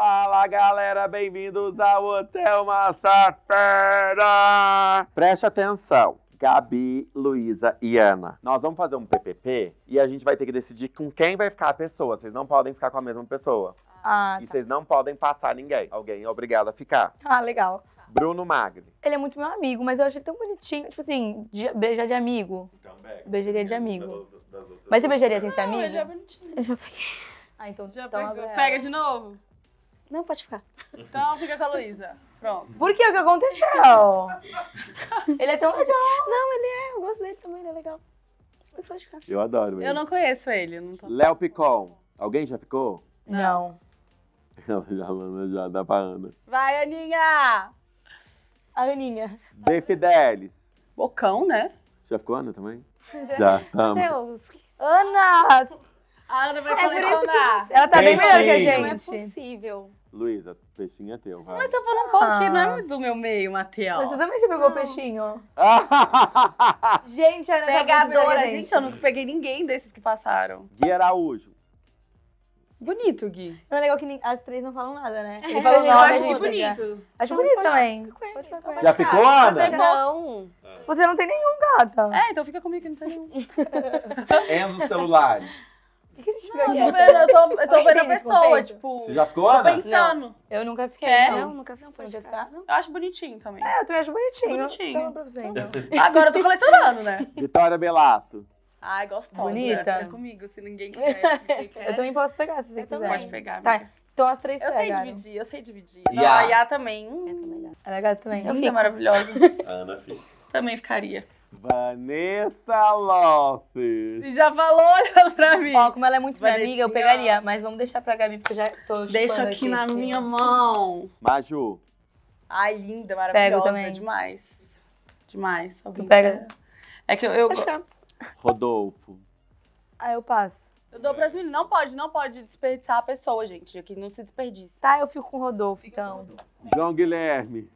Fala galera, bem-vindos ao Hotel Massafera! Preste atenção, Gabi, Luísa e Ana. Nós vamos fazer um PPP e a gente vai ter que decidir com quem vai ficar a pessoa. Vocês não podem ficar com a mesma pessoa. Ah, tá. e tá. vocês não podem passar ninguém. Alguém é obrigado a ficar. Ah, legal. Bruno Magri. Ele é muito meu amigo, mas eu achei tão bonitinho. Tipo assim, de, beijar de amigo. Também. Então, beijaria, beijaria de amigo. Das, das mas você beijaria sem ser amigo? Não, ele é bonitinho. Eu já peguei. Ah, então, já então, pegou. Pega de novo. Não, pode ficar. Então fica com a Luísa. Pronto. Por que? O que aconteceu? ele é tão legal. Não, ele é. Eu gosto dele também, ele é legal. Mas pode ficar. Eu adoro ele. Eu não conheço ele. Não tô... Léo Picon. Alguém já ficou? Não. Ela já, já dá pra Ana. Vai, Aninha! A Aninha. De Fidelis. Bocão, né? Já ficou Ana também? Já, tá, Meu Deus. Anas! Ah, a Ana vai é colecionar. Você... Ela tá Peixinho. bem melhor que a gente. Não é possível. Luísa, peixinho é teu, vai. Mas você falou um pouco ah. não é do meu meio, Matheus. Você também que pegou peixinho? gente, a Ana tá Pegadora. gente. gente, eu nunca peguei ninguém desses que passaram. Gui Araújo. Bonito, Gui. Não é legal que as três não falam nada, né? Não é, falou é, eu acho muito bonito. Né? Acho então bonito também. Então já ficou, Ana? É não. Você não tem nenhum, gata. É, então fica comigo que não tem nenhum. Enzo Celular. que, a gente não, eu tô vendo, eu tô, eu tô vendo a pessoa, tipo. Você já ficou, tô pensando. Não. Eu nunca fiquei. Quer? Não, nunca fiquei. Não, pode Eu acho bonitinho também. É, eu também acho bonitinho. Bonitinho. Então, Agora eu tô colecionando, né? Vitória Belato. Ai, gostosa. Bonita. Fica comigo, se ninguém quiser. quer. Eu também posso pegar, se você eu quiser. Também. Pode pegar. Tá. Então as três Eu pegaram. sei dividir, eu sei dividir. E Não, a Yá também. Ela é gata também. Linda, é maravilhosa. Ana, é filho. Também ficaria. Vanessa Lopes. Já falou olhando pra mim. Ó, como ela é muito minha amiga, eu pegaria. Mas vamos deixar pra Gabi, porque eu já tô Deixa aqui, aqui na assim. minha mão. Maju. Ai, linda, maravilhosa. Pega também. Demais. Demais. Tá tu pega. É que eu... eu... Rodolfo. Ah, eu passo. Eu dou pras meninas. Não pode, não pode desperdiçar a pessoa, gente. Aqui não se desperdiça. Tá, eu fico com o Rodolfo, então. João Guilherme.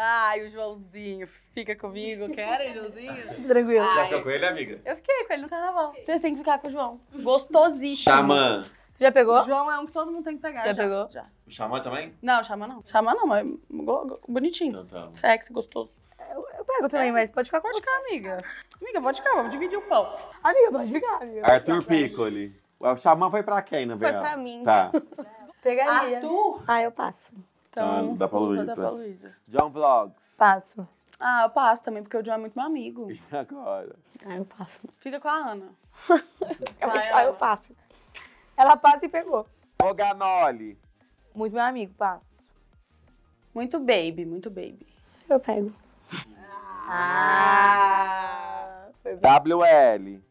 Ai, o Joãozinho, fica comigo, quer, Joãozinho? Tranquilo. Já ficou com ele, amiga? Eu fiquei com ele no carnaval. Vocês têm que ficar com o João. Gostosíssimo. Xamã. Você já pegou? O João é um que todo mundo tem que pegar. Já, já pegou? Já. O Xamã também? Não, o Xamã não. Xamã não, mas bonitinho. Então, tá. Sexy, gostoso. Eu, eu pego também, é. mas pode ficar com a você. amiga. Amiga, pode ficar, vamos dividir o pão. Amiga, pode ficar, amiga. Arthur Piccoli. O Xamã foi pra quem, na verdade? Foi pra mim. Tá. Pegaria. Arthur? Ah, eu passo. Ah, então, dá pra então Luísa. Dá Luísa. John Vlogs. Passo. Ah, eu passo também, porque o John é muito meu amigo. E agora? Ah, eu passo. Fica com a Ana. eu, eu passo. Ela passa e pegou. Ô, Ganoli. Muito meu amigo, passo. Muito baby, muito baby. Eu pego. Ah! ah. WL.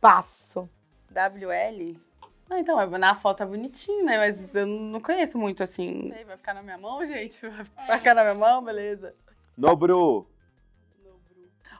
Passo. WL? Ah, então, é, na foto é bonitinho, né? Mas eu não conheço muito assim. Sei, vai ficar na minha mão, gente? Vai é. ficar na minha mão, beleza. Nobru! Nobru.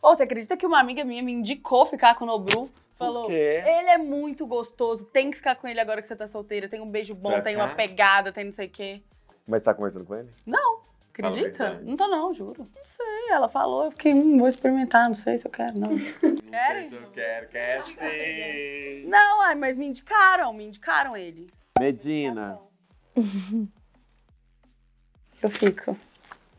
Ou oh, você acredita que uma amiga minha me indicou ficar com o Nobru? Falou, ele é muito gostoso, tem que ficar com ele agora que você tá solteira. Tem um beijo bom, tem uma pegada, tem não sei o quê. Mas tá conversando com ele? Não. Acredita? Não tô não, juro. Não sei, ela falou, eu fiquei, hum, vou experimentar, não sei se eu quero, não. Querem? Se eu quero, quer sim. Não, ai, mas me indicaram, me indicaram ele. Medina. Tá eu fico.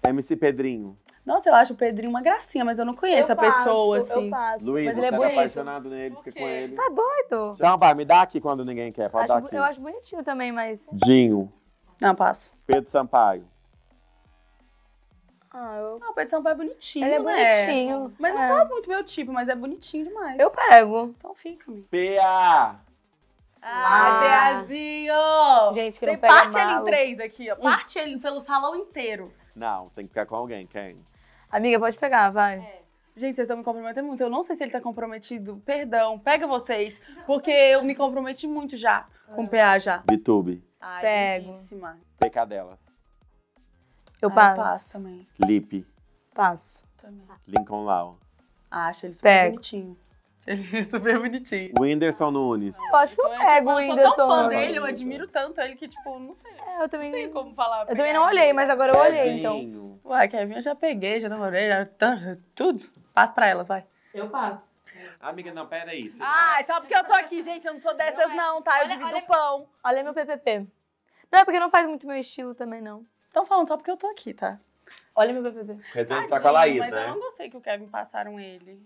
MC Pedrinho. Nossa, eu acho o Pedrinho uma gracinha, mas eu não conheço eu a pessoa, assim. Eu passo. Luiz, mas você é tá bonito. apaixonado nele, fica com ele. Você tá doido? Então vai, me dá aqui quando ninguém quer, pode acho, dar aqui. Eu acho bonitinho também, mas... Dinho. Não, passo. Pedro Sampaio. Ah, eu... ah, o pé de Sampaio é bonitinho, Ele é né? bonitinho. Mas não é. faz muito meu tipo, mas é bonitinho demais. Eu pego. Então fica, amigo. PA! Ah, ah. PAzinho! Gente, que tem não pega parte ele em três aqui, ó. Hum. Parte hum. ele pelo salão inteiro. Não, tem que ficar com alguém, quem? Amiga, pode pegar, vai. É. Gente, vocês estão me comprometendo muito. Eu não sei se ele tá comprometido. Perdão, pega vocês. Porque eu me comprometi muito já com o ah. PA já. Bitube. Ai, Pego. lindíssima. Pecadela. Eu ah, passo. Eu passo também. Lip. Passo. Também. Lincoln Lau. Acho ele super Pego. bonitinho. Ele é super bonitinho. Whindersson Nunes. Eu acho que eu, eu pego o Whindersson Nunes. Eu sou tão fã dele, eu admiro tanto ele que, tipo, não sei. É, eu também. Não sei como falar. Eu também não olhei, mas agora eu olhei, então. Ué, Kevin, eu já peguei, já namorei, já... tudo. Passa pra elas, vai. Eu passo. Amiga, não, pera aí. Você... Ah, é só porque eu tô aqui, gente, eu não sou dessas não, é. não tá? Eu olha, divido olha... o pão. Olha meu PPP. Não é porque não faz muito meu estilo também, não. Estão falando só porque eu tô aqui, tá? Olha meu bebê. Porque tá com a Laís, mas né? eu não gostei que o Kevin passaram ele.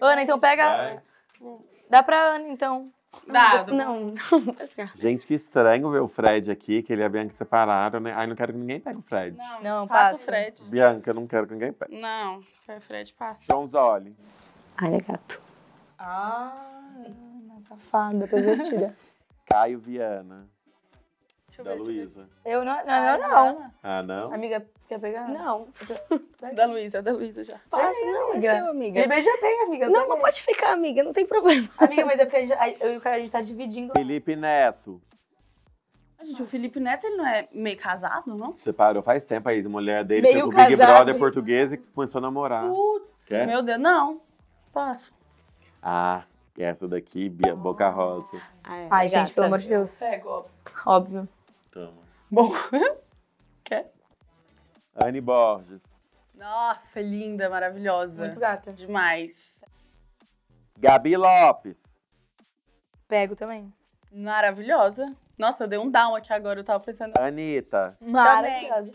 Ana, então pega... Vai. Dá pra Ana, então. Dá. Não, não. Gente, que estranho ver o Fred aqui, que ele e a Bianca separaram, né? Ai, não quero que ninguém pegue o Fred. Não, não passa o Fred. Bianca, eu não quero que ninguém pegue. Não, o Fred passa. Joãozoli. Ai, é gato. Ah, safada, pervertida. Caio Viana. Deixa da Luísa. Eu não, não, não, ah, não. não. Ah, não? Amiga, quer pegar? Não. da Luísa, da Luísa já. Passa, é, não, amiga. é seu, amiga. Ele beija bem, amiga. Não, mas pode ficar, amiga, não tem problema. Amiga, mas é porque gente, eu e o cara, a gente tá dividindo. Felipe Neto. Ah, gente, o Felipe Neto, ele não é meio casado, não? Separou faz tempo aí, a mulher dele meio foi com casado. Big Brother português e começou a namorar. Putz, meu Deus, não. passa Ah, essa daqui, Bia, Boca Rosa. Ai, Ai gente, pelo amor de Deus. óbvio. Óbvio. Tamo. Bom, quer? Anne Borges. Nossa, linda, maravilhosa. Muito gata. Demais. Gabi Lopes. Pego também. Maravilhosa. Nossa, eu dei um down aqui agora, eu tava pensando. Anitta. Maravilhosa.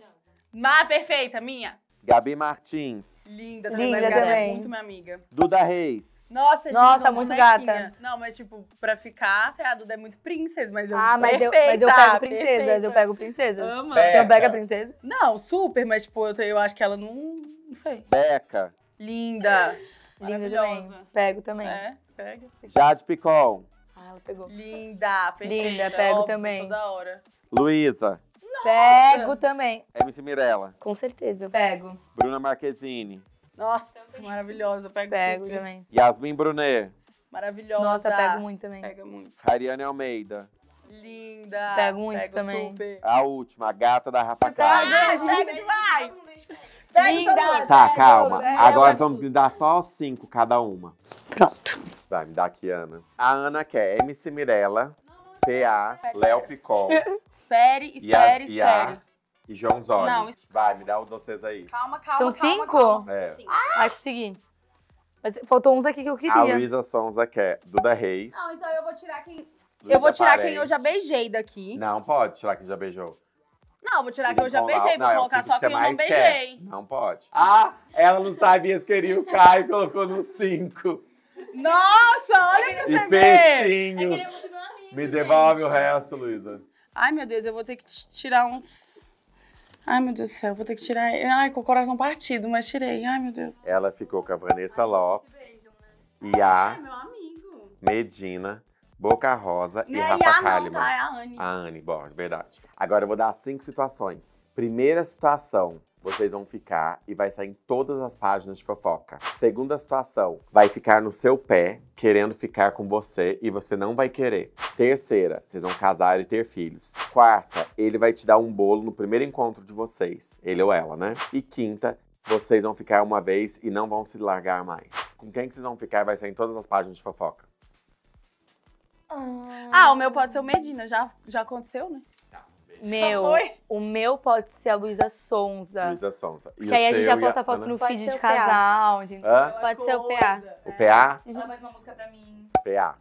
Má, perfeita, minha. Gabi Martins. Linda também, Linda mas, é também. Galera, muito minha amiga. Duda Reis. Nossa, é Nossa Dino, muito gata. Não, mas tipo, pra ficar, a Duda é muito princesa, mas eu Ah, mas, perfeita, eu, mas eu pego princesas, perfeita. eu pego princesas. Ama. Beca. Você pega princesa? Não, super, mas tipo, eu, eu acho que ela não. Não sei. Beca. Linda. Linda também. Pego também. É, pega. Jade Picon. Ah, ela pegou. Linda, perfeita. Linda, pego também. Toda hora. Luísa. Pego também. MC Mirella. Com certeza. Pego. Bruna Marquezine. Nossa, então, maravilhosa. pego, pego também. Yasmin Brunet. Maravilhosa. Nossa, pego muito também. Pega muito. Hariane Almeida. Linda. Pego muito pego também. Super. A última, a gata da Rafa Cara. Tá, pega, pega demais. Pega Linda. Tá, calma. Agora vamos me dar só cinco cada uma. Pronto. Vai, me dá aqui, Ana. A Ana quer MC Mirella, PA, Léo Picol. Espere, espere, espere e João Zoli. Não, isso... Vai, me dá os vocês aí. Calma, calma, São calma, cinco? Calma. É. Ah! Vai conseguir. Mas faltou uns aqui que eu queria. A Luísa Sonza quer é Duda Reis. Não, então eu vou tirar quem... eu vou tirar Parente. quem eu já beijei daqui. Não, pode tirar quem já beijou. Não, vou tirar quem eu já beijei, não, vou é colocar só que eu não beijei. Não pode. Ah, ela não sabia se queria o Caio e colocou no cinco. Nossa, olha que e você peixinho. É que ele é muito meu amigo, Me devolve gente. o resto, Luísa. Ai, meu Deus, eu vou ter que tirar uns. Ai, meu Deus do céu, vou ter que tirar. Ai, com o coração partido, mas tirei. Ai, meu Deus. Ela ficou com a Vanessa Lopes e a Medina, Boca Rosa e Rafa tá? Kalimann. É a Anne. A Anne de verdade. Agora eu vou dar cinco situações. Primeira situação, vocês vão ficar e vai sair em todas as páginas de fofoca. Segunda situação, vai ficar no seu pé, querendo ficar com você e você não vai querer. Terceira, vocês vão casar e ter filhos. Quarta, ele vai te dar um bolo no primeiro encontro de vocês, ele ou ela, né? E quinta, vocês vão ficar uma vez e não vão se largar mais. Com quem que vocês vão ficar vai sair em todas as páginas de fofoca. Ah, ah o meu pode ser o Medina, já, já aconteceu, né? Meu, o meu pode ser a Luísa Sonza. Luísa Sonza. E que aí a gente já posta foto no feed de casal. Pode ser o PA. O PA? Uhum. Ela faz uma música pra mim. PA.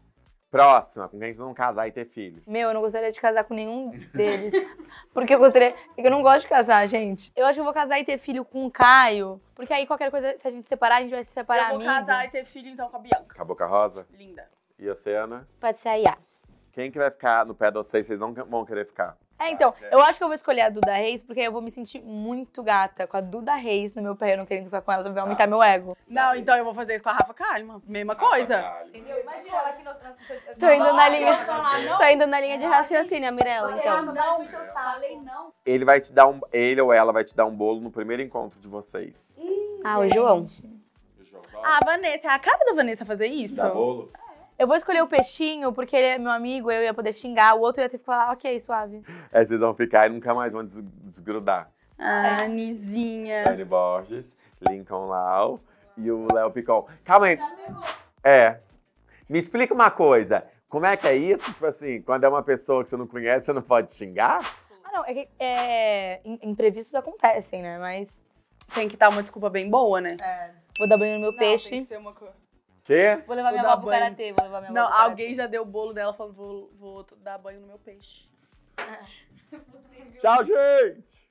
Próxima, com quem vocês vão casar e ter filho? Meu, eu não gostaria de casar com nenhum deles. porque eu gostaria. Porque eu não gosto de casar, gente. Eu acho que eu vou casar e ter filho com o Caio. Porque aí qualquer coisa, se a gente separar, a gente vai se separar. Eu vou amiga. casar e ter filho então com a Bianca. Com a Boca Rosa? Linda. E a Oceana? Pode ser a Iá. Quem que vai ficar no pé de vocês? Vocês não vão querer ficar? É, tá, então, né? eu acho que eu vou escolher a Duda Reis, porque eu vou me sentir muito gata com a Duda Reis no meu pé, eu não querendo ficar com ela, vai tá. aumentar meu ego. Não, então eu vou fazer isso com a Rafa Kalimann, mesma coisa. Entendeu? Imagina ela aqui no... Tô indo na linha, tô indo na linha de raciocínio, a Mirella, então. Não, falei não. Ele vai te dar um... Ele ou ela vai te dar um bolo no primeiro encontro de vocês. Ah, o João. Ah, Vanessa, é a cara da Vanessa fazer isso? Dá bolo? Eu vou escolher o peixinho, porque ele é meu amigo, eu ia poder xingar, o outro ia ter que falar, ok, suave. É, vocês vão ficar e nunca mais vão des desgrudar. Ah, é. Nizinha. Dani Borges, Lincoln Lau e o Léo Picon. Calma aí. É. Me explica uma coisa. Como é que é isso? Tipo assim, quando é uma pessoa que você não conhece, você não pode xingar? Ah, não. É que é, imprevistos acontecem, né? Mas tem que estar uma desculpa bem boa, né? É. Vou dar banho no meu não, peixe. Tem que ser uma coisa. Quê? Vou levar minha avó pro karatê, vou levar minha Não, alguém já deu o bolo dela falando, vou, vou dar banho no meu peixe. Tchau, gente!